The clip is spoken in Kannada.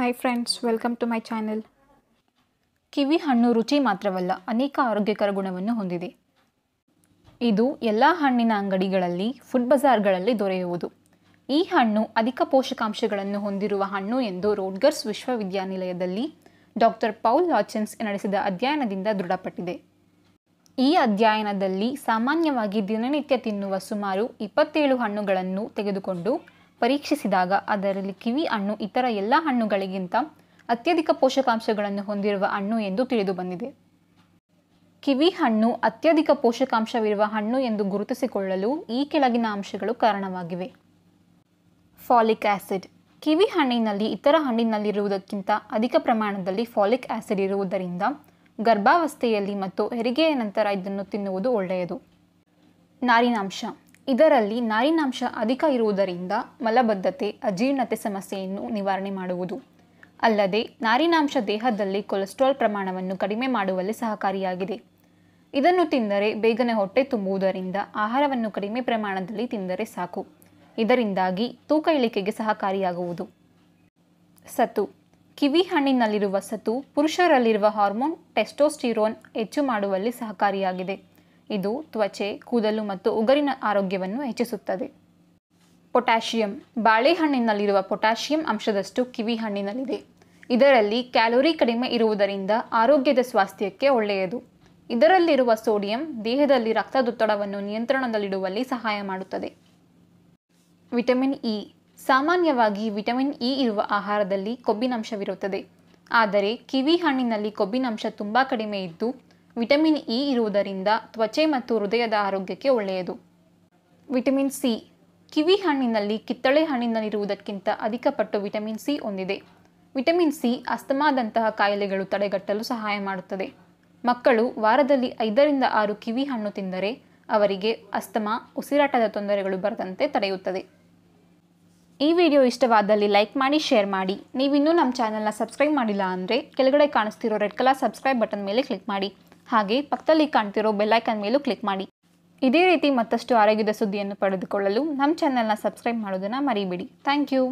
hi friends welcome to my channel kiwi ಹಣ್ಣು ರುಚಿ ಮಾತ್ರವಲ್ಲ ಅನೇಕ ಆರೋಗ್ಯಕರ ಗುಣವನ್ನು ಹೊಂದಿದೆ ಇದು ಎಲ್ಲ ಹಣ್ಣಿನ ಅಂಗಡಿಗಳಲ್ಲಿ ಫುಡ್ ಬಜಾರ್ಗಳಲ್ಲಿ ದೊರೆಯುವುದು ಈ ಹಣ್ಣು ಅಧಿಕ ಪೋಷಕಾಂಶಗಳನ್ನು ಹೊಂದಿರುವ ಹಣ್ಣು ಎಂದು ರೋಡ್ಗರ್ಸ್ ವಿಶ್ವವಿದ್ಯಾನಿಲಯದಲ್ಲಿ ಡಾಕ್ಟರ್ ಪೌಲ್ ಲಾಚೆನ್ಸ್ ನಡೆಸಿದ ಅಧ್ಯಯನದಿಂದ ದೃಢಪಟ್ಟಿದೆ ಈ ಅಧ್ಯಯನದಲ್ಲಿ ಸಾಮಾನ್ಯವಾಗಿ ದಿನನಿತ್ಯ ತಿನ್ನುವ ಸುಮಾರು ಇಪ್ಪತ್ತೇಳು ಹಣ್ಣುಗಳನ್ನು ತೆಗೆದುಕೊಂಡು ಪರೀಕ್ಷಿಸಿದಾಗ ಅದರಲ್ಲಿ ಕಿವಿ ಹಣ್ಣು ಇತರ ಎಲ್ಲ ಹಣ್ಣುಗಳಿಗಿಂತ ಅತ್ಯಧಿಕ ಪೋಷಕಾಂಶಗಳನ್ನು ಹೊಂದಿರುವ ಹಣ್ಣು ಎಂದು ತಿಳಿದು ಬಂದಿದೆ ಕಿವಿ ಹಣ್ಣು ಅತ್ಯಧಿಕ ಪೋಷಕಾಂಶವಿರುವ ಹಣ್ಣು ಎಂದು ಗುರುತಿಸಿಕೊಳ್ಳಲು ಈ ಕೆಳಗಿನ ಅಂಶಗಳು ಕಾರಣವಾಗಿವೆ ಫಾಲಿಕ್ ಆ್ಯಸಿಡ್ ಕಿವಿ ಹಣ್ಣಿನಲ್ಲಿ ಇತರ ಹಣ್ಣಿನಲ್ಲಿರುವುದಕ್ಕಿಂತ ಅಧಿಕ ಪ್ರಮಾಣದಲ್ಲಿ ಫಾಲಿಕ್ ಆ್ಯಸಿಡ್ ಇರುವುದರಿಂದ ಗರ್ಭಾವಸ್ಥೆಯಲ್ಲಿ ಮತ್ತು ಹೆರಿಗೆಯ ನಂತರ ಇದನ್ನು ತಿನ್ನುವುದು ಒಳ್ಳೆಯದು ನಾರಿನಾಂಶ ಇದರಲ್ಲಿ ನಾರಿನಾಂಶ ಅಧಿಕ ಇರುವುದರಿಂದ ಮಲಬದ್ಧತೆ ಅಜೀರ್ಣತೆ ಸಮಸ್ಯೆಯನ್ನು ನಿವಾರಣೆ ಮಾಡುವುದು ಅಲ್ಲದೆ ನಾರಿನಾಂಶ ದೇಹದಲ್ಲಿ ಕೊಲೆಸ್ಟ್ರಾಲ್ ಪ್ರಮಾಣವನ್ನು ಕಡಿಮೆ ಮಾಡುವಲ್ಲಿ ಸಹಕಾರಿಯಾಗಿದೆ ಇದನ್ನು ತಿಂದರೆ ಬೇಗನೆ ಹೊಟ್ಟೆ ತುಂಬುವುದರಿಂದ ಆಹಾರವನ್ನು ಕಡಿಮೆ ಪ್ರಮಾಣದಲ್ಲಿ ತಿಂದರೆ ಸಾಕು ಇದರಿಂದಾಗಿ ತೂಕ ಇಳಿಕೆಗೆ ಸಹಕಾರಿಯಾಗುವುದು ಸತು ಕಿವಿ ಹಣ್ಣಿನಲ್ಲಿರುವ ಸತು ಪುರುಷರಲ್ಲಿರುವ ಹಾರ್ಮೋನ್ ಟೆಸ್ಟೋಸ್ಟಿರೋನ್ ಹೆಚ್ಚು ಮಾಡುವಲ್ಲಿ ಸಹಕಾರಿಯಾಗಿದೆ ಇದು ತ್ವಚೆ ಕೂದಲು ಮತ್ತು ಉಗರಿನ ಆರೋಗ್ಯವನ್ನು ಹೆಚ್ಚಿಸುತ್ತದೆ ಪೊಟ್ಯಾಷಿಯಂ ಬಾಳೆಹಣ್ಣಿನಲ್ಲಿರುವ ಪೊಟ್ಯಾಷಿಯಂ ಅಂಶದಷ್ಟು ಕಿವಿ ಹಣ್ಣಿನಲ್ಲಿದೆ ಇದರಲ್ಲಿ ಕ್ಯಾಲೋರಿ ಕಡಿಮೆ ಇರುವುದರಿಂದ ಆರೋಗ್ಯದ ಸ್ವಾಸ್ಥ್ಯಕ್ಕೆ ಒಳ್ಳೆಯದು ಇದರಲ್ಲಿರುವ ಸೋಡಿಯಂ ದೇಹದಲ್ಲಿ ರಕ್ತದೊತ್ತಡವನ್ನು ನಿಯಂತ್ರಣದಲ್ಲಿಡುವಲ್ಲಿ ಸಹಾಯ ಮಾಡುತ್ತದೆ ವಿಟಮಿನ್ ಇ ಸಾಮಾನ್ಯವಾಗಿ ವಿಟಮಿನ್ ಇ ಇರುವ ಆಹಾರದಲ್ಲಿ ಕೊಬ್ಬಿನಂಶವಿರುತ್ತದೆ ಆದರೆ ಕಿವಿ ಹಣ್ಣಿನಲ್ಲಿ ಕೊಬ್ಬಿನಂಶ ತುಂಬ ಕಡಿಮೆ ಇದ್ದು ವಿಟಮಿನ್ ಇ ಇರುವುದರಿಂದ ತ್ವಚೆ ಮತ್ತು ಹೃದಯದ ಆರೋಗ್ಯಕ್ಕೆ ಒಳ್ಳೆಯದು ವಿಟಮಿನ್ ಸಿ ಕಿವಿ ಹಣ್ಣಿನಲ್ಲಿ ಕಿತ್ತಳೆ ಹಣ್ಣಿನಲ್ಲಿರುವುದಕ್ಕಿಂತ ಅಧಿಕ ಪಟ್ಟು ವಿಟಮಿನ್ ಸಿ ಹೊಂದಿದೆ ವಿಟಮಿನ್ ಸಿ ಅಸ್ತಮಾದಂತಹ ಕಾಯಿಲೆಗಳು ತಡೆಗಟ್ಟಲು ಸಹಾಯ ಮಾಡುತ್ತದೆ ಮಕ್ಕಳು ವಾರದಲ್ಲಿ ಐದರಿಂದ ಆರು ಕಿವಿ ಹಣ್ಣು ತಿಂದರೆ ಅವರಿಗೆ ಅಸ್ತಮಾ ಉಸಿರಾಟದ ತೊಂದರೆಗಳು ಬರದಂತೆ ತಡೆಯುತ್ತದೆ ಈ ವಿಡಿಯೋ ಇಷ್ಟವಾದಲ್ಲಿ ಲೈಕ್ ಮಾಡಿ ಶೇರ್ ಮಾಡಿ ನೀವಿನ್ನೂ ನಮ್ಮ ಚಾನಲ್ನ ಸಬ್ಸ್ಕ್ರೈಬ್ ಮಾಡಿಲ್ಲ ಅಂದರೆ ಕೆಳಗಡೆ ಕಾಣಿಸ್ತಿರೋ ರೆಡ್ ಕಲರ್ ಸಬ್ಸ್ಕ್ರೈಬ್ ಬಟನ್ ಮೇಲೆ ಕ್ಲಿಕ್ ಮಾಡಿ ಹಾಗೆ ಪಕ್ಕದಲ್ಲಿ ಕಾಣ್ತಿರೋ ಬೆಲ್ಲೈಕನ್ ಮೇಲೂ ಕ್ಲಿಕ್ ಮಾಡಿ ಇದೇ ರೀತಿ ಮತ್ತಷ್ಟು ಆರೋಗ್ಯದ ಸುದ್ದಿಯನ್ನು ಪಡೆದುಕೊಳ್ಳಲು ನಮ್ಮ ಚಾನೆಲ್ನ ಸಬ್ಸ್ಕ್ರೈಬ್ ಮಾಡೋದನ್ನು ಮರಿಬೇಡಿ ಥ್ಯಾಂಕ್ ಯು